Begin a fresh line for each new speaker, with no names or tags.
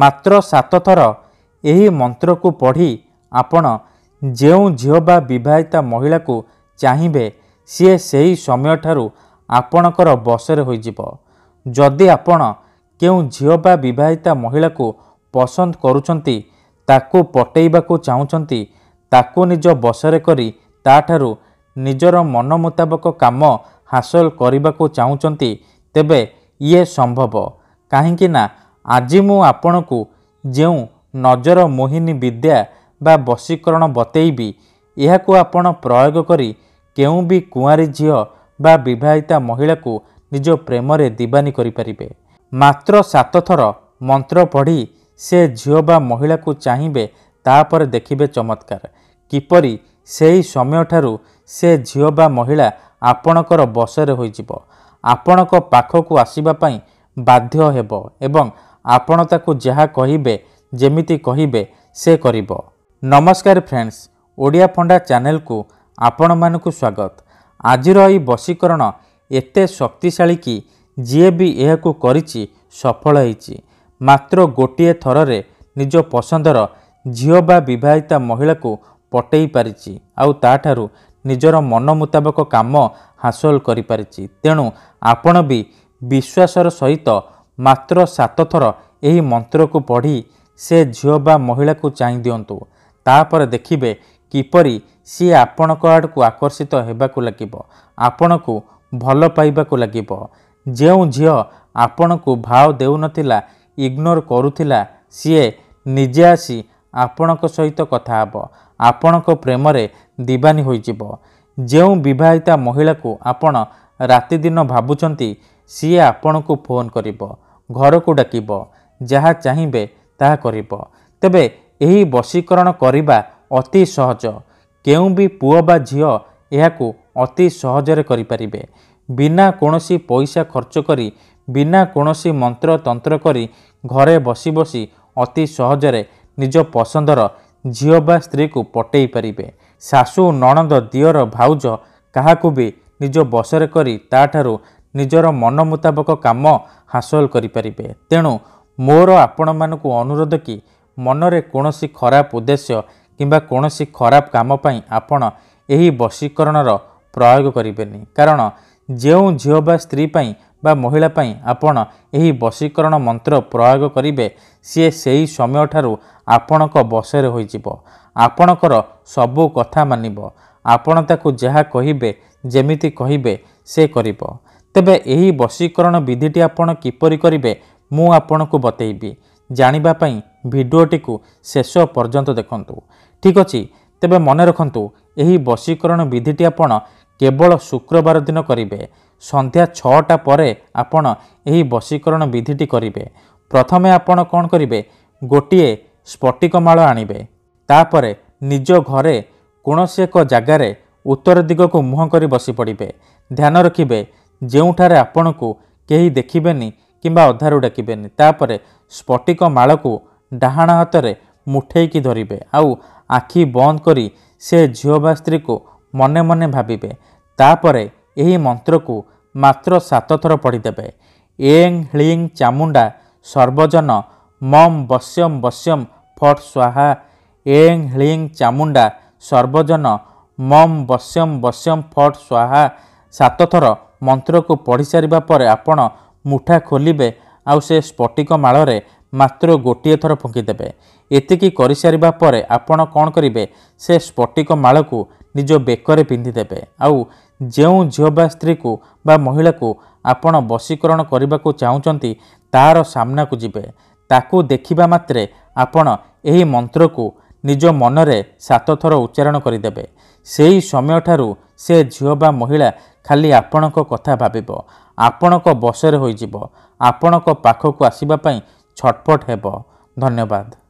ମାତ୍ର ସାତ ଥର ଏହି ମନ୍ତ୍ରକୁ ପଢ଼ି ଆପଣ ଯେଉଁ ଝିଅ ବା ବିବାହିତା ମହିଳାକୁ ଚାହିଁବେ ସିଏ ସେହି ସମୟଠାରୁ ଆପଣଙ୍କର ବସରେ ହୋଇଯିବ ଯଦି ଆପଣ କେଉଁ ଝିଅ ବା ବିବାହିତା ମହିଳାକୁ ପସନ୍ଦ କରୁଛନ୍ତି ତାକୁ ପଟେଇବାକୁ ଚାହୁଁଛନ୍ତି ତାକୁ ନିଜ ବସରେ କରି ତାଠାରୁ ନିଜର ମନ ମୁତାବକ କାମ ହାସଲ କରିବାକୁ ଚାହୁଁଛନ୍ତି ତେବେ ଇଏ ସମ୍ଭବ କାହିଁକିନା ଆଜି ମୁଁ ଆପଣଙ୍କୁ ଯେଉଁ ନଜର ମୋହିନୀ ବିଦ୍ୟା ବା ବଶୀକରଣ ବତେଇବି ଏହାକୁ ଆପଣ ପ୍ରୟୋଗ କରି କେଉଁ ବି କୁଆଁରୀ ଝିଅ ବା ବିବାହିତା ମହିଳାକୁ ନିଜ ପ୍ରେମରେ ଦିବାନୀ କରିପାରିବେ ମାତ୍ର ସାତ ଥର ମନ୍ତ୍ର ପଢ଼ି ସେ ଝିଅ ବା ମହିଳାକୁ ଚାହିଁବେ ତାପରେ ଦେଖିବେ ଚମତ୍କାର କିପରି ସେହି ସମୟଠାରୁ ସେ ଝିଅ ବା ମହିଳା ଆପଣଙ୍କର ବସରେ ହୋଇଯିବ ଆପଣଙ୍କ ପାଖକୁ ଆସିବା ପାଇଁ ବାଧ୍ୟ ହେବ ଏବଂ ଆପଣ ତାକୁ ଯାହା କହିବେ ଯେମିତି କହିବେ ସେ କରିବ ନମସ୍କାର ଫ୍ରେଣ୍ଡସ୍ ଓଡ଼ିଆ ପଣ୍ଡା ଚ୍ୟାନେଲକୁ ଆପଣମାନଙ୍କୁ ସ୍ୱାଗତ ଆଜିର ଏହି ବଶୀକରଣ ଏତେ ଶକ୍ତିଶାଳୀ କି ଯିଏ ବି ଏହାକୁ କରିଛି ସଫଳ ହୋଇଛି ମାତ୍ର ଗୋଟିଏ ଥରରେ ନିଜ ପସନ୍ଦର ଝିଅ ବା ବିବାହିତା ମହିଳାକୁ ପଟେଇ ପାରିଛି ଆଉ ତାଠାରୁ ନିଜର ମନ ମୁତାବକ କାମ ହାସଲ କରିପାରିଛି ତେଣୁ ଆପଣ ବି ବିଶ୍ୱାସର ସହିତ ମାତ୍ର ସାତ ଥର ଏହି ମନ୍ତ୍ରକୁ ପଢ଼ି ସେ ଝିଅ ବା ମହିଳାକୁ ଚାହିଁ ଦିଅନ୍ତୁ ତାପରେ ଦେଖିବେ କିପରି ସିଏ ଆପଣଙ୍କ ଆଡ଼କୁ ଆକର୍ଷିତ ହେବାକୁ ଲାଗିବ ଆପଣଙ୍କୁ ଭଲ ପାଇବାକୁ ଲାଗିବ ଯେଉଁ ଝିଅ ଆପଣଙ୍କୁ ଭାଓ ଦେଉନଥିଲା ଇଗ୍ନୋର କରୁଥିଲା ସିଏ ନିଜେ ଆସି ଆପଣଙ୍କ ସହିତ କଥା ହେବ ଆପଣଙ୍କ ପ୍ରେମରେ ଦିବାନୀ ହୋଇଯିବ ଯେଉଁ ବିବାହିତା ମହିଳାକୁ ଆପଣ ରାତିଦିନ ଭାବୁଛନ୍ତି ସିଏ ଆପଣଙ୍କୁ ଫୋନ୍ କରିବ ଘରକୁ ଡାକିବ ଯାହା ଚାହିଁବେ ତାହା କରିବ ତେବେ ଏହି ବଶୀକରଣ କରିବା ଅତି ସହଜ କେଉଁ ବି ପୁଅ ବା ଝିଅ ଏହାକୁ ଅତି ସହଜରେ କରିପାରିବେ ବିନା କୌଣସି ପଇସା ଖର୍ଚ୍ଚ କରି ବିନା କୌଣସି ମନ୍ତ୍ରତନ୍ତ୍ର କରି ଘରେ ବସି ବସି ଅତି ସହଜରେ ନିଜ ପସନ୍ଦର ଝିଅ ବା ସ୍ତ୍ରୀକୁ ପଟେଇ ପାରିବେ ଶାଶୁ ନଣନ୍ଦ ଦିଅର ଭାଉଜ କାହାକୁ ବି ନିଜ ବସରେ କରି ତାଠାରୁ ନିଜର ମନ ମୁତାବକ କାମ ହାସଲ କରିପାରିବେ ତେଣୁ ମୋର ଆପଣମାନଙ୍କୁ ଅନୁରୋଧ କି ମନରେ କୌଣସି ଖରାପ ଉଦ୍ଦେଶ୍ୟ କିମ୍ବା କୌଣସି ଖରାପ କାମ ପାଇଁ ଆପଣ ଏହି ବଶୀକରଣର ପ୍ରୟୋଗ କରିବେନି କାରଣ ଯେଉଁ ଝିଅ ବା ସ୍ତ୍ରୀ ପାଇଁ ବା ମହିଳା ପାଇଁ ଆପଣ ଏହି ବଶୀକରଣ ମନ୍ତ୍ର ପ୍ରୟୋଗ କରିବେ ସିଏ ସେହି ସମୟଠାରୁ ଆପଣଙ୍କ ବଶରେ ହୋଇଯିବ ଆପଣଙ୍କର ସବୁ କଥା ମାନିବ ଆପଣ ତାକୁ ଯାହା କହିବେ ଯେମିତି କହିବେ ସେ କରିବ ତେବେ ଏହି ବଶୀକରଣ ବିଧିଟି ଆପଣ କିପରି କରିବେ ମୁଁ ଆପଣଙ୍କୁ ବତେଇବି ଜାଣିବା ପାଇଁ ଭିଡ଼ିଓଟିକୁ ଶେଷ ପର୍ଯ୍ୟନ୍ତ ଦେଖନ୍ତୁ ଠିକ୍ ଅଛି ତେବେ ମନେ ରଖନ୍ତୁ ଏହି ବଶୀକରଣ ବିଧିଟି ଆପଣ କେବଳ ଶୁକ୍ରବାର ଦିନ କରିବେ ସନ୍ଧ୍ୟା ଛଅଟା ପରେ ଆପଣ ଏହି ବଶୀକରଣ ବିଧିଟି କରିବେ ପ୍ରଥମେ ଆପଣ କ'ଣ କରିବେ ଗୋଟିଏ ସ୍ଫଟିକ ମାଳ ଆଣିବେ ତାପରେ ନିଜ ଘରେ କୌଣସି ଏକ ଜାଗାରେ ଉତ୍ତର ଦିଗକୁ ମୁହଁ କରି ବସି ପଡ଼ିବେ ଧ୍ୟାନ ରଖିବେ ଯେଉଁଠାରେ ଆପଣଙ୍କୁ କେହି ଦେଖିବେନି କିମ୍ବା ଅଧାରୁ ଡାକିବେନି ତାପରେ ସ୍ଫଟିକ ମାଳକୁ ଡାହାଣ ହାତରେ ମୁଠେଇକି ଧରିବେ ଆଉ ଆଖି ବନ୍ଦ କରି ସେ ଝିଅ ବା ସ୍ତ୍ରୀକୁ ମନେ ମନେ ଭାବିବେ ତାପରେ ଏହି ମନ୍ତ୍ରକୁ ମାତ୍ର ସାତ ଥର ପଢ଼ିଦେବେ ଏଂ ହ୍ଲିଂ ଚାମୁଣ୍ଡା ସର୍ବଜନ ମମ୍ ବଶ୍ୟମ ବଶ୍ୟମ ଫଟ୍ ସ୍ୱାହା ଏଂ ହ୍ଲିଂ ଚାମୁଣ୍ଡା ସର୍ବଜନ ମମ୍ ବଶ୍ୟମ ବଶ୍ୟମ ଫଟ୍ ସ୍ୱାହା ସାତ ଥର ମନ୍ତ୍ରକୁ ପଢ଼ିସାରିବା ପରେ ଆପଣ ମୁଠା ଖୋଲିବେ ଆଉ ସେ ସ୍ଫଟିକ ମାଳରେ ମାତ୍ର ଗୋଟିଏ ଥର ଫୁଙ୍କିଦେବେ ଏତିକି କରିସାରିବା ପରେ ଆପଣ କ'ଣ କରିବେ ସେ ସ୍ଫଟିକ ମାଳକୁ ନିଜ ବେକରେ ପିନ୍ଧିଦେବେ ଆଉ ଯେଉଁ ଝିଅ ବା ସ୍ତ୍ରୀକୁ ବା ମହିଳାକୁ ଆପଣ ବଶୀକରଣ କରିବାକୁ ଚାହୁଁଛନ୍ତି ତାର ସାମ୍ନାକୁ ଯିବେ ତାକୁ ଦେଖିବା ମାତ୍ରେ ଆପଣ ଏହି ମନ୍ତ୍ରକୁ ନିଜ ମନରେ ସାତ ଥର ଉଚ୍ଚାରଣ କରିଦେବେ ସେହି ସମୟଠାରୁ ସେ ଝିଅ ବା ମହିଳା ଖାଲି ଆପଣଙ୍କ କଥା ଭାବିବ ଆପଣଙ୍କ ବସରେ ହୋଇଯିବ ଆପଣଙ୍କ ପାଖକୁ ଆସିବା ପାଇଁ ଛଟପଟ ହେବ ଧନ୍ୟବାଦ